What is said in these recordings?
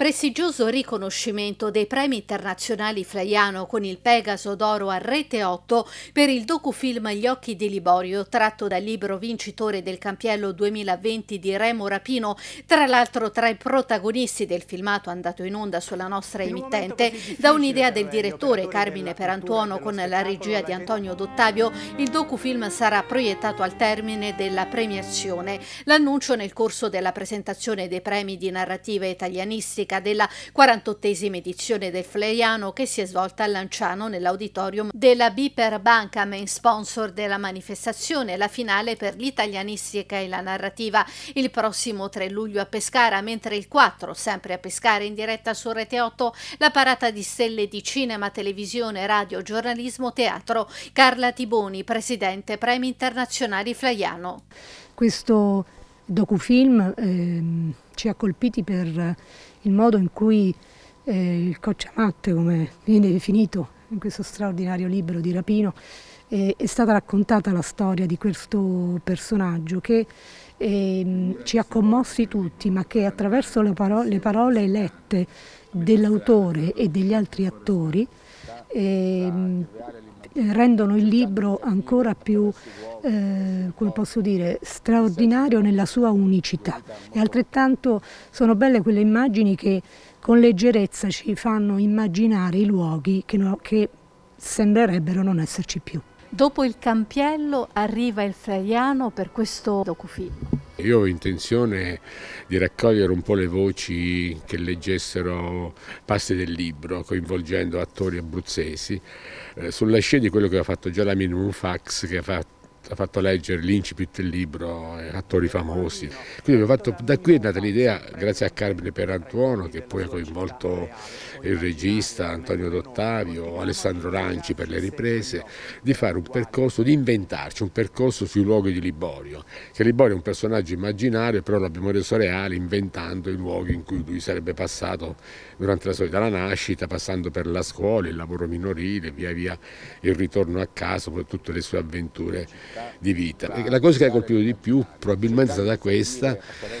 Prestigioso riconoscimento dei premi internazionali Flaiano con il Pegaso d'Oro a Rete 8 per il docufilm Gli occhi di Liborio, tratto dal libro vincitore del Campiello 2020 di Remo Rapino, tra l'altro tra i protagonisti del filmato andato in onda sulla nostra emittente, da un'idea del direttore Carmine Perantuono con la regia di Antonio D'Ottavio, il docufilm sarà proiettato al termine della premiazione. L'annuncio nel corso della presentazione dei premi di narrativa italianistica replica della 48esima edizione del Fleriano che si è svolta a Lanciano nell'auditorium della Biper Banca, main sponsor della manifestazione, la finale per l'italianistica e la narrativa il prossimo 3 luglio a Pescara, mentre il 4, sempre a Pescara in diretta su Rete 8, la parata di stelle di cinema, televisione, radio, giornalismo, teatro. Carla Tiboni, presidente Premi Internazionali Flaiano. Questo docufilm eh, ci ha colpiti per il modo in cui eh, il cocciamatte, come viene definito in questo straordinario libro di Rapino, eh, è stata raccontata la storia di questo personaggio che eh, ci ha commossi tutti, ma che attraverso le, paro le parole lette dell'autore e degli altri attori eh, eh, rendono il libro ancora più, eh, come posso dire, straordinario nella sua unicità. E altrettanto sono belle quelle immagini che con leggerezza ci fanno immaginare i luoghi che, no, che sembrerebbero non esserci più. Dopo il Campiello arriva il Fraiano per questo docufilm. Io ho intenzione di raccogliere un po' le voci che leggessero parti del libro, coinvolgendo attori abruzzesi, eh, sulla scia di quello che ha fatto già la Minimum Fax, che ha fatto ha fatto leggere l'incipit del libro, eh, attori famosi. Quindi fatto, da qui è nata l'idea, grazie a Carmine Perantuono, che poi ha coinvolto il regista Antonio D'Ottavio, Alessandro Ranci per le riprese, di fare un percorso, di inventarci un percorso sui luoghi di Liborio, che Liborio è un personaggio immaginario, però l'abbiamo reso reale inventando i luoghi in cui lui sarebbe passato durante la sua vita, dalla nascita, passando per la scuola, il lavoro minorile, via via il ritorno a casa, tutte le sue avventure di vita. E la cosa che ha colpito di più probabilmente è stata questa,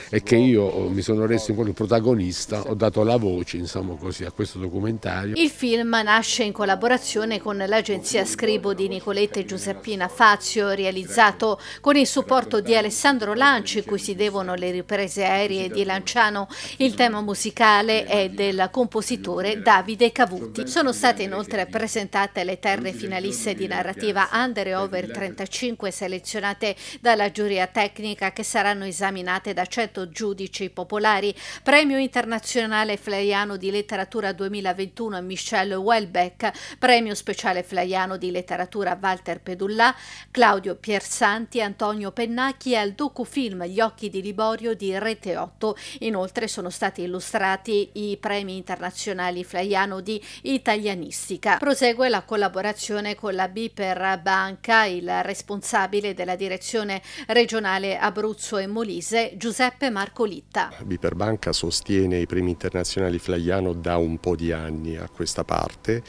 è che io oh, mi sono reso in quanto protagonista, ho dato la voce insomma, così, a questo documentario. Il film nasce in collaborazione con l'agenzia Scribo di Nicoletta e Giuseppina Fazio, realizzato con il supporto di Alessandro Lanci, cui si devono le riprese aeree di Lanciano. Il tema musicale è del compositore Davide Cavuti. Sono state inoltre presentate le terre finaliste di narrativa under e over 35 5 selezionate dalla giuria tecnica che saranno esaminate da 100 giudici popolari. Premio internazionale Flaiano di letteratura 2021 a Michel Welbeck, premio speciale Flaiano di letteratura Walter Pedullà, Claudio Piersanti, Antonio Pennacchi e al docufilm Gli occhi di Liborio di Rete 8. Inoltre sono stati illustrati i premi internazionali Flaiano di italianistica. Prosegue la collaborazione con la Biper Banca, il responsabile responsabile della direzione regionale Abruzzo e Molise, Giuseppe Marcolitta. Biperbanca sostiene i premi internazionali Flaiano da un po' di anni a questa parte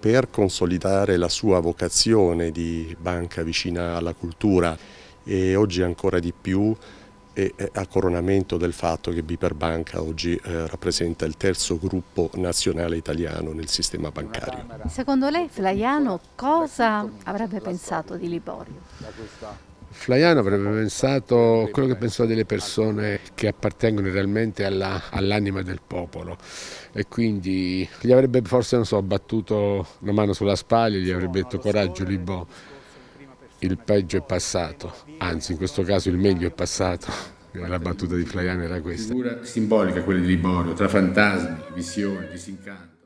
per consolidare la sua vocazione di banca vicina alla cultura e oggi ancora di più e a coronamento del fatto che Biperbanca oggi eh, rappresenta il terzo gruppo nazionale italiano nel sistema bancario. Secondo lei Flaiano cosa avrebbe pensato di Liborio? Flaiano avrebbe pensato quello che pensò delle persone che appartengono realmente all'anima all del popolo e quindi gli avrebbe forse, non so, battuto una mano sulla spalla e gli avrebbe detto coraggio Libo il peggio è passato, anzi in questo caso il meglio è passato. La battuta di Flaiano era questa. Figura simbolica quella di Liborio, tra fantasmi, visioni, disincanto.